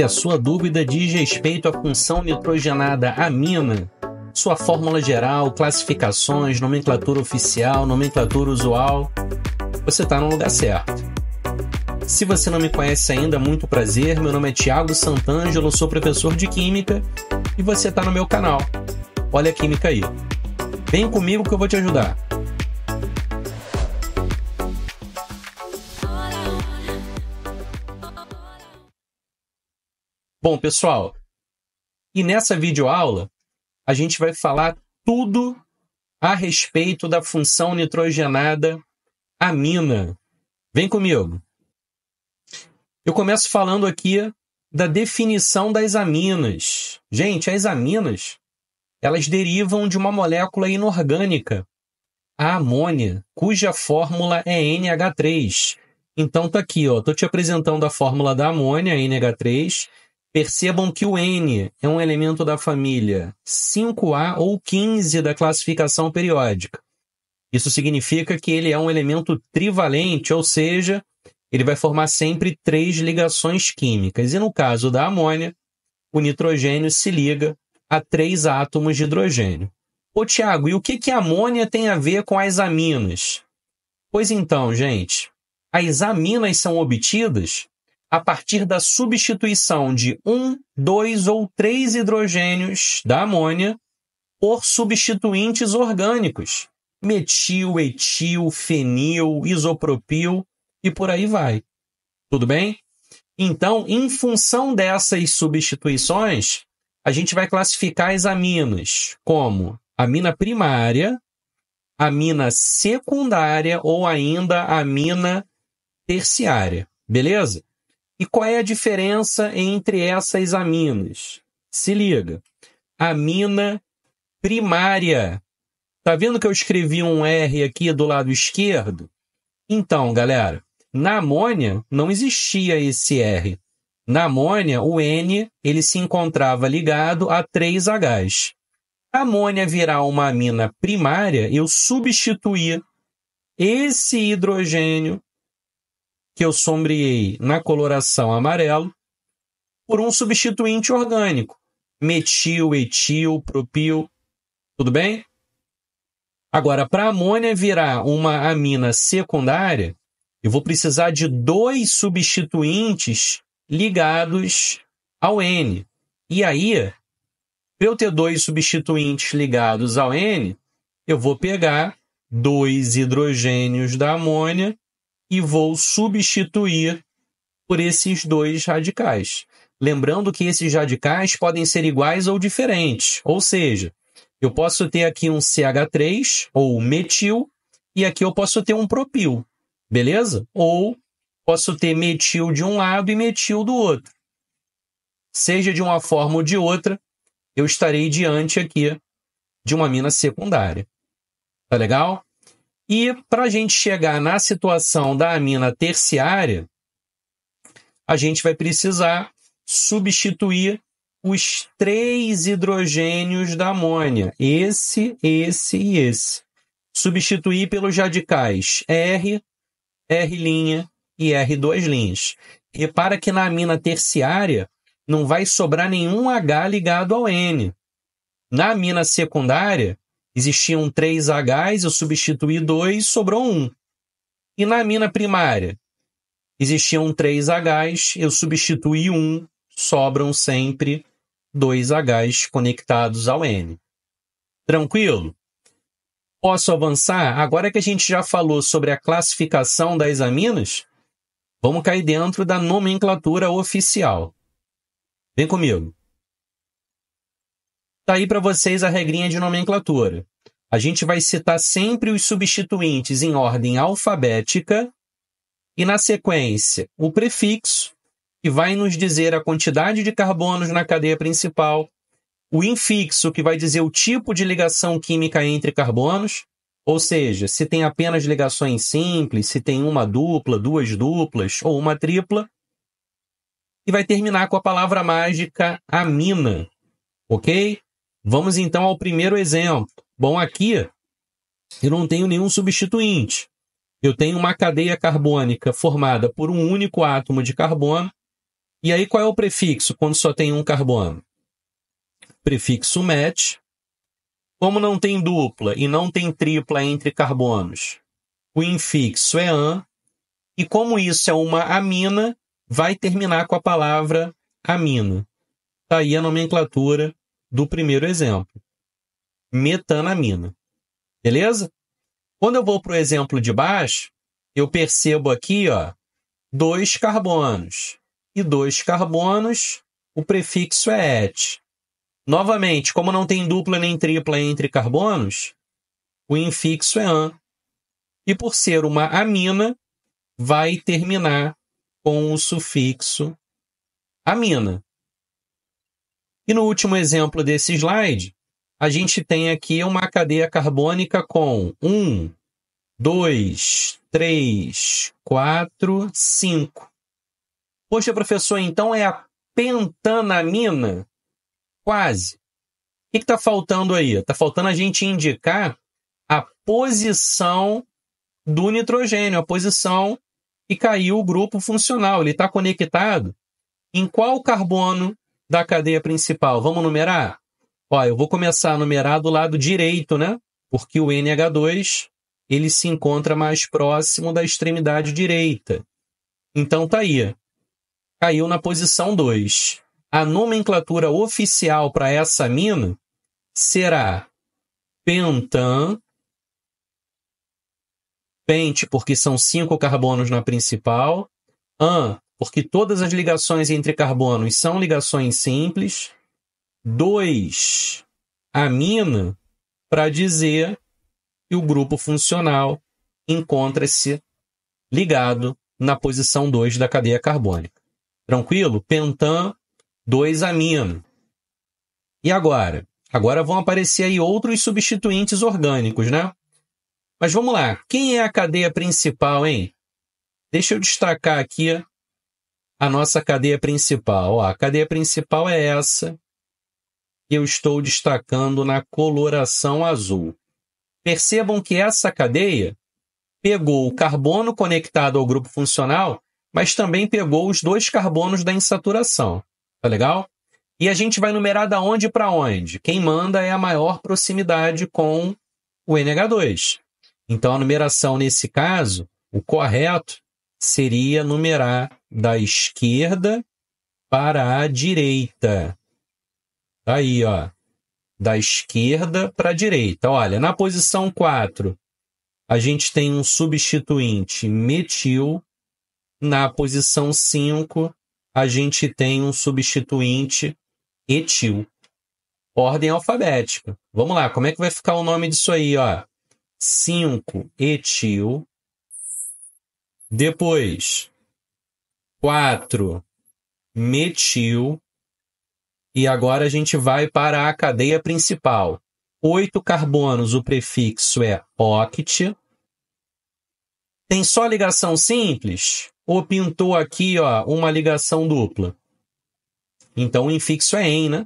Se a sua dúvida diz respeito à função nitrogenada amina, sua fórmula geral, classificações, nomenclatura oficial, nomenclatura usual, você está no lugar certo. Se você não me conhece ainda, muito prazer. Meu nome é Tiago Santangelo, sou professor de Química e você está no meu canal. Olha a Química aí. Vem comigo que eu vou te ajudar. Bom, pessoal, e nessa videoaula a gente vai falar tudo a respeito da função nitrogenada amina. Vem comigo. Eu começo falando aqui da definição das aminas. Gente, as aminas, elas derivam de uma molécula inorgânica, a amônia, cuja fórmula é NH3. Então tá aqui, ó, tô te apresentando a fórmula da amônia, NH3, Percebam que o N é um elemento da família 5A ou 15 da classificação periódica. Isso significa que ele é um elemento trivalente, ou seja, ele vai formar sempre três ligações químicas. E no caso da amônia, o nitrogênio se liga a três átomos de hidrogênio. Ô Tiago, e o que, que a amônia tem a ver com as aminas? Pois então, gente, as aminas são obtidas a partir da substituição de um, dois ou três hidrogênios da amônia por substituintes orgânicos, metil, etil, fenil, isopropil e por aí vai. Tudo bem? Então, em função dessas substituições, a gente vai classificar as aminas como amina primária, amina secundária ou ainda amina terciária, beleza? E qual é a diferença entre essas aminas? Se liga. Amina primária. Tá vendo que eu escrevi um R aqui do lado esquerdo? Então, galera, na amônia não existia esse R. Na amônia, o N ele se encontrava ligado a 3Hs. A amônia virar uma amina primária, eu substituí esse hidrogênio que eu sombreei na coloração amarelo, por um substituinte orgânico, metil, etil, propil, tudo bem? Agora, para a amônia virar uma amina secundária, eu vou precisar de dois substituintes ligados ao N. E aí, para eu ter dois substituintes ligados ao N, eu vou pegar dois hidrogênios da amônia e vou substituir por esses dois radicais. Lembrando que esses radicais podem ser iguais ou diferentes, ou seja, eu posso ter aqui um CH3 ou metil e aqui eu posso ter um propil, beleza? Ou posso ter metil de um lado e metil do outro. Seja de uma forma ou de outra, eu estarei diante aqui de uma mina secundária. Tá legal? E para a gente chegar na situação da amina terciária, a gente vai precisar substituir os três hidrogênios da amônia, esse, esse e esse. Substituir pelos radicais R, R' e R2'. Repara que na amina terciária não vai sobrar nenhum H ligado ao N. Na amina secundária, Existiam três Hs, eu substituí dois, sobrou um. E na mina primária? Existiam três Hs, eu substituí um, sobram sempre dois Hs conectados ao N. Tranquilo? Posso avançar? Agora que a gente já falou sobre a classificação das aminas, vamos cair dentro da nomenclatura oficial. Vem comigo tá aí para vocês a regrinha de nomenclatura. A gente vai citar sempre os substituintes em ordem alfabética e, na sequência, o prefixo, que vai nos dizer a quantidade de carbonos na cadeia principal, o infixo, que vai dizer o tipo de ligação química entre carbonos, ou seja, se tem apenas ligações simples, se tem uma dupla, duas duplas ou uma tripla. E vai terminar com a palavra mágica amina, ok? Vamos então ao primeiro exemplo. Bom, aqui eu não tenho nenhum substituinte. Eu tenho uma cadeia carbônica formada por um único átomo de carbono. E aí qual é o prefixo quando só tem um carbono? Prefixo met. Como não tem dupla e não tem tripla entre carbonos, o infixo é an. E como isso é uma amina, vai terminar com a palavra amina. Está aí a nomenclatura do primeiro exemplo, metanamina. Beleza? Quando eu vou para o exemplo de baixo, eu percebo aqui, ó, dois carbonos. E dois carbonos, o prefixo é et. Novamente, como não tem dupla nem tripla entre carbonos, o infixo é an. E por ser uma amina, vai terminar com o sufixo amina. E no último exemplo desse slide, a gente tem aqui uma cadeia carbônica com 1, 2, 3, 4, 5. Poxa, professor, então é a pentanamina? Quase. O que está faltando aí? Está faltando a gente indicar a posição do nitrogênio, a posição que caiu o grupo funcional. Ele está conectado em qual carbono da cadeia principal. Vamos numerar? Ó, eu vou começar a numerar do lado direito, né? Porque o NH2 ele se encontra mais próximo da extremidade direita. Então tá aí. Caiu na posição 2. A nomenclatura oficial para essa mina será pentan pente porque são cinco carbonos na principal, an porque todas as ligações entre carbonos são ligações simples. 2. Amino, para dizer que o grupo funcional encontra-se ligado na posição 2 da cadeia carbônica. Tranquilo? Pentan, 2 amino. E agora? Agora vão aparecer aí outros substituintes orgânicos, né? Mas vamos lá. Quem é a cadeia principal, hein? Deixa eu destacar aqui a nossa cadeia principal. Ó, a cadeia principal é essa que eu estou destacando na coloração azul. Percebam que essa cadeia pegou o carbono conectado ao grupo funcional, mas também pegou os dois carbonos da insaturação. Tá legal? E a gente vai numerar da onde para onde. Quem manda é a maior proximidade com o NH2. Então a numeração nesse caso, o correto, seria numerar da esquerda para a direita. Tá aí, ó. Da esquerda para a direita. Olha, na posição 4, a gente tem um substituinte metil. Na posição 5, a gente tem um substituinte etil. Ordem alfabética. Vamos lá, como é que vai ficar o nome disso aí, ó? 5 etil depois, 4 metil. E agora a gente vai para a cadeia principal. 8 carbonos, o prefixo é oct. Tem só ligação simples? Ou pintou aqui ó, uma ligação dupla? Então o infixo é em, né?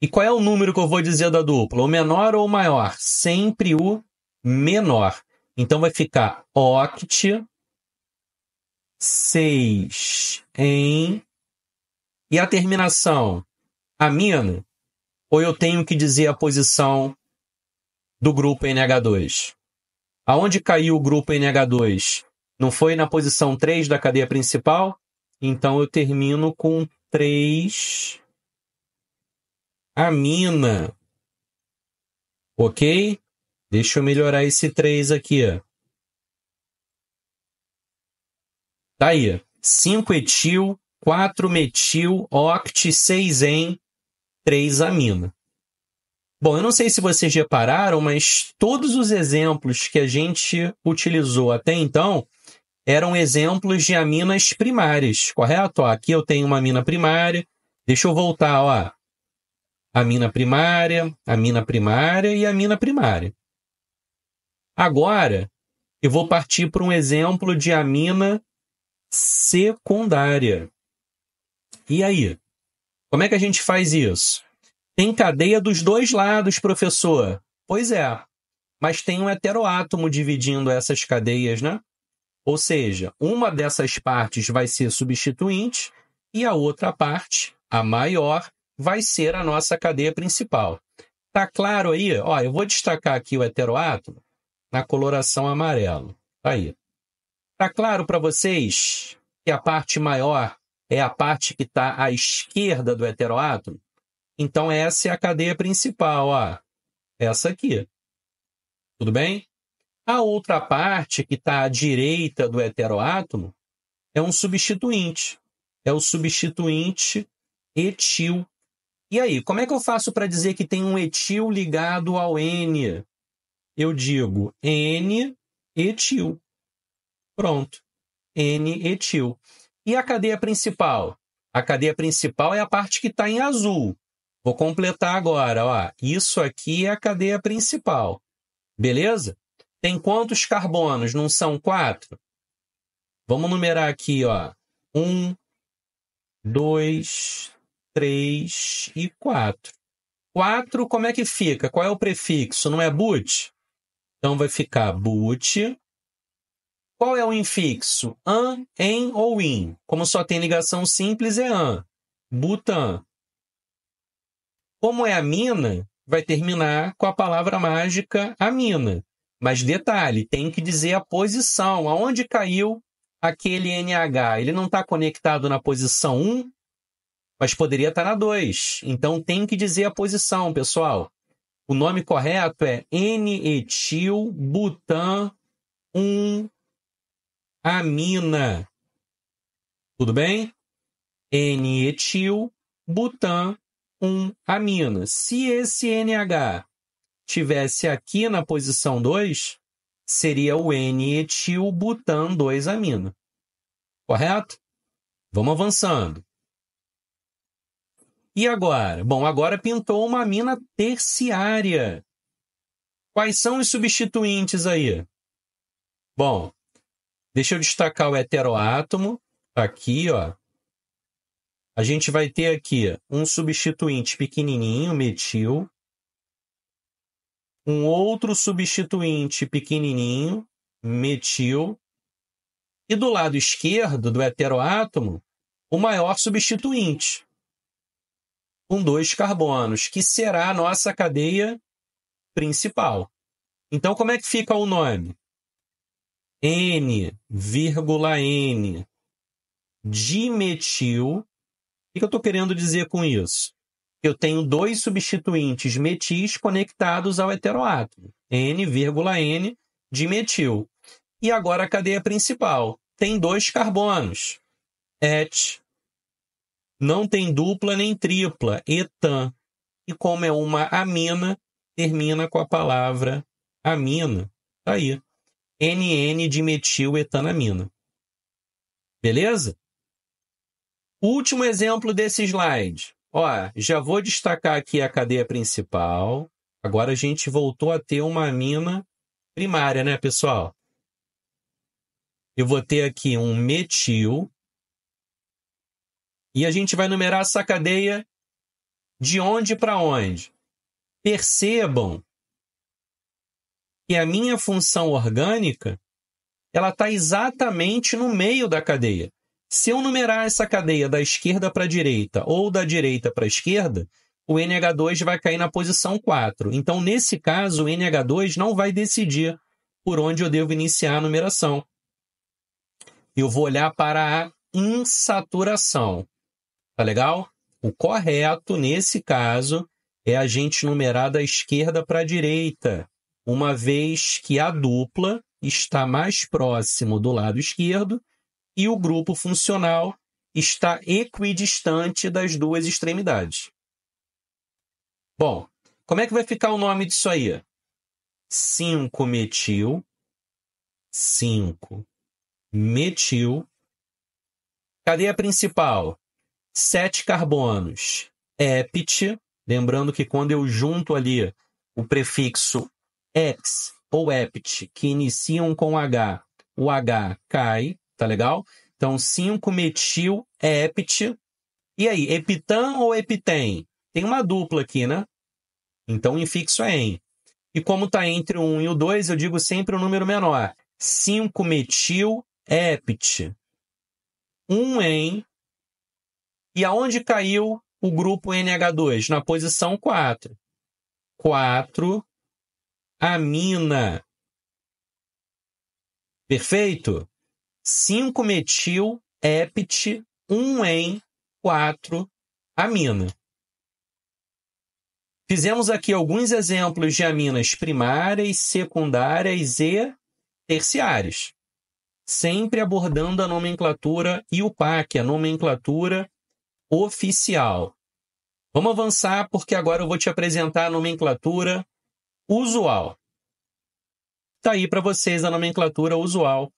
E qual é o número que eu vou dizer da dupla? O menor ou o maior? Sempre o menor. Então vai ficar oct 6 em. E a terminação amino? Ou eu tenho que dizer a posição do grupo NH2? Aonde caiu o grupo NH2? Não foi na posição 3 da cadeia principal? Então eu termino com 3 amina. Ok? Deixa eu melhorar esse 3 aqui. Tá aí. 5-etil, 4-metil, oct, 6-en, 3-amina. Bom, eu não sei se vocês repararam, mas todos os exemplos que a gente utilizou até então eram exemplos de aminas primárias, correto? Ó, aqui eu tenho uma amina primária. Deixa eu voltar, ó. Amina primária, amina primária e amina primária. Agora, eu vou partir para um exemplo de amina secundária. E aí? Como é que a gente faz isso? Tem cadeia dos dois lados, professor. Pois é, mas tem um heteroátomo dividindo essas cadeias, né? Ou seja, uma dessas partes vai ser substituinte e a outra parte, a maior, vai ser a nossa cadeia principal. Tá claro aí? Ó, eu vou destacar aqui o heteroátomo na coloração amarelo. Tá aí. Está claro para vocês que a parte maior é a parte que está à esquerda do heteroátomo? Então essa é a cadeia principal, ó. Essa aqui. Tudo bem? A outra parte que está à direita do heteroátomo é um substituinte. É o substituinte etil. E aí, como é que eu faço para dizer que tem um etil ligado ao N? Eu digo N etil. Pronto. N-etil. E a cadeia principal? A cadeia principal é a parte que está em azul. Vou completar agora. Ó. Isso aqui é a cadeia principal. Beleza? Tem quantos carbonos? Não são quatro? Vamos numerar aqui, ó. Um, dois, três e quatro. Quatro, como é que fica? Qual é o prefixo? Não é but? Então vai ficar but qual é o infixo? An, em ou in? Como só tem ligação simples, é an. Butan. Como é a mina, vai terminar com a palavra mágica amina. Mas detalhe, tem que dizer a posição, aonde caiu aquele NH. Ele não está conectado na posição 1, mas poderia estar tá na 2. Então tem que dizer a posição, pessoal. O nome correto é N-etil butan 1 amina. Tudo bem? N-etil, butan, 1-amina. Se esse NH tivesse aqui na posição 2, seria o N-etil, butan, 2-amina. Correto? Vamos avançando. E agora? Bom, agora pintou uma amina terciária. Quais são os substituintes aí? Bom, Deixa eu destacar o heteroátomo tá aqui, ó. A gente vai ter aqui um substituinte pequenininho, metil, um outro substituinte pequenininho, metil, e do lado esquerdo do heteroátomo, o maior substituinte, com dois carbonos, que será a nossa cadeia principal. Então, como é que fica o nome? N, vírgula N, dimetil. O que eu estou querendo dizer com isso? Eu tenho dois substituintes metis conectados ao heteroátomo, N, vírgula N, dimetil. E agora a cadeia principal tem dois carbonos, et. Não tem dupla nem tripla, etan. E como é uma amina, termina com a palavra amina. Está aí nn etanamina. Beleza? Último exemplo desse slide. Ó, já vou destacar aqui a cadeia principal. Agora a gente voltou a ter uma amina primária, né, pessoal? Eu vou ter aqui um metil. E a gente vai numerar essa cadeia de onde para onde. Percebam e a minha função orgânica ela está exatamente no meio da cadeia. Se eu numerar essa cadeia da esquerda para a direita ou da direita para a esquerda, o NH2 vai cair na posição 4. Então, nesse caso, o NH2 não vai decidir por onde eu devo iniciar a numeração. Eu vou olhar para a insaturação. Tá legal? O correto, nesse caso, é a gente numerar da esquerda para a direita uma vez que a dupla está mais próximo do lado esquerdo e o grupo funcional está equidistante das duas extremidades. Bom, como é que vai ficar o nome disso aí? 5 metil 5 metil cadeia principal 7 carbonos hepte, lembrando que quando eu junto ali o prefixo EPS ou EPT, que iniciam com H, o H cai, tá legal? Então, 5-metil é EPT. E aí, epitan ou epitem? Tem uma dupla aqui, né? Então, o infixo é em. E como está entre o 1 e o 2, eu digo sempre o um número menor. 5-metil EPT. 1 em. E aonde caiu o grupo NH2? Na posição 4. 4 amina, Perfeito? 5 metil hept 1 em 4 amina. Fizemos aqui alguns exemplos de aminas primárias, secundárias e terciárias, sempre abordando a nomenclatura IUPAC, a nomenclatura oficial. Vamos avançar porque agora eu vou te apresentar a nomenclatura usual. Tá aí para vocês a nomenclatura usual,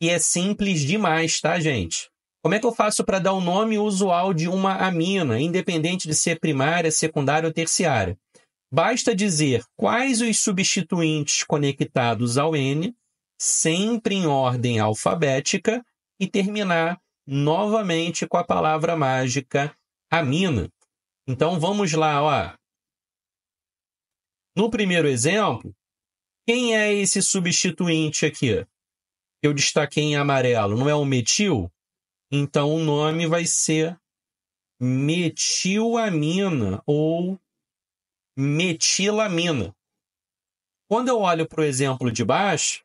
e é simples demais, tá, gente? Como é que eu faço para dar o nome usual de uma amina, independente de ser primária, secundária ou terciária? Basta dizer quais os substituintes conectados ao N, sempre em ordem alfabética, e terminar novamente com a palavra mágica amina. Então vamos lá, ó. No primeiro exemplo, quem é esse substituinte aqui? Eu destaquei em amarelo, não é o metil? Então o nome vai ser metilamina ou metilamina. Quando eu olho para o exemplo de baixo,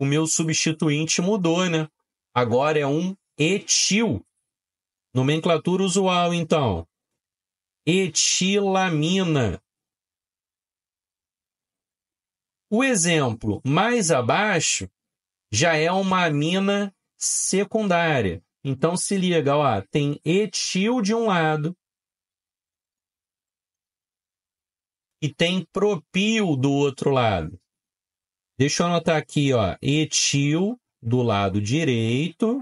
o meu substituinte mudou, né? Agora é um etil. Nomenclatura usual, então. Etilamina O exemplo mais abaixo já é uma amina secundária. Então se liga, ó, tem etil de um lado e tem propil do outro lado. Deixa eu anotar aqui, ó, etil do lado direito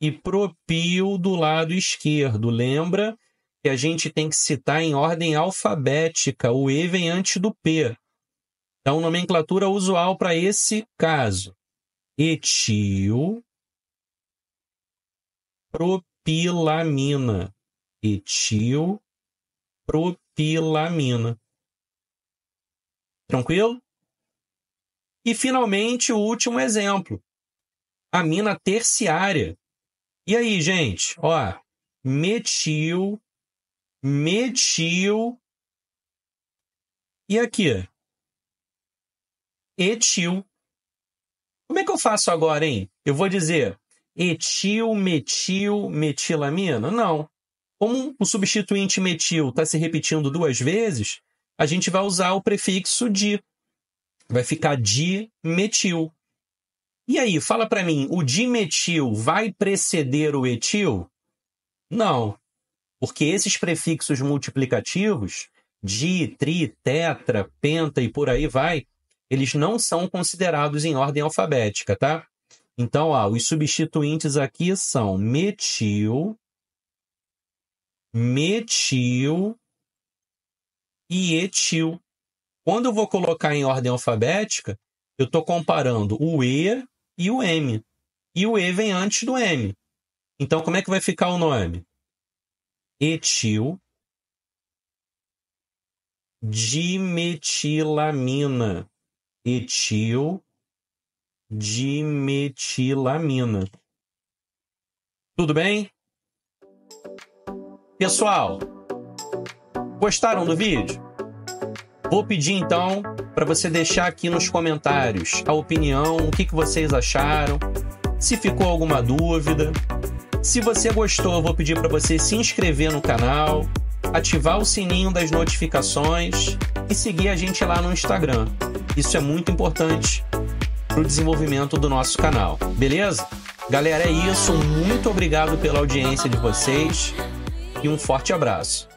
e propil do lado esquerdo. Lembra que a gente tem que citar em ordem alfabética, o E vem antes do P. Então, nomenclatura usual para esse caso: etil propilamina. Etil propilamina. Tranquilo? E finalmente o último exemplo. Amina terciária. E aí, gente? Ó, metil metil e aqui etil. Como é que eu faço agora, hein? Eu vou dizer etil, metil, metilamina? Não. Como o substituinte metil está se repetindo duas vezes, a gente vai usar o prefixo de. Vai ficar dimetil. E aí, fala para mim, o dimetil vai preceder o etil? Não, porque esses prefixos multiplicativos, di, tri, tetra, penta e por aí vai, eles não são considerados em ordem alfabética, tá? Então, ó, os substituintes aqui são metil, metil e etil. Quando eu vou colocar em ordem alfabética, eu estou comparando o E e o M. E o E vem antes do M. Então, como é que vai ficar o nome? Etil dimetilamina etil dimetilamina. Tudo bem? Pessoal, gostaram do vídeo? Vou pedir então para você deixar aqui nos comentários a opinião, o que, que vocês acharam, se ficou alguma dúvida. Se você gostou, vou pedir para você se inscrever no canal, ativar o sininho das notificações e seguir a gente lá no Instagram. Isso é muito importante para o desenvolvimento do nosso canal, beleza? Galera, é isso. Muito obrigado pela audiência de vocês e um forte abraço.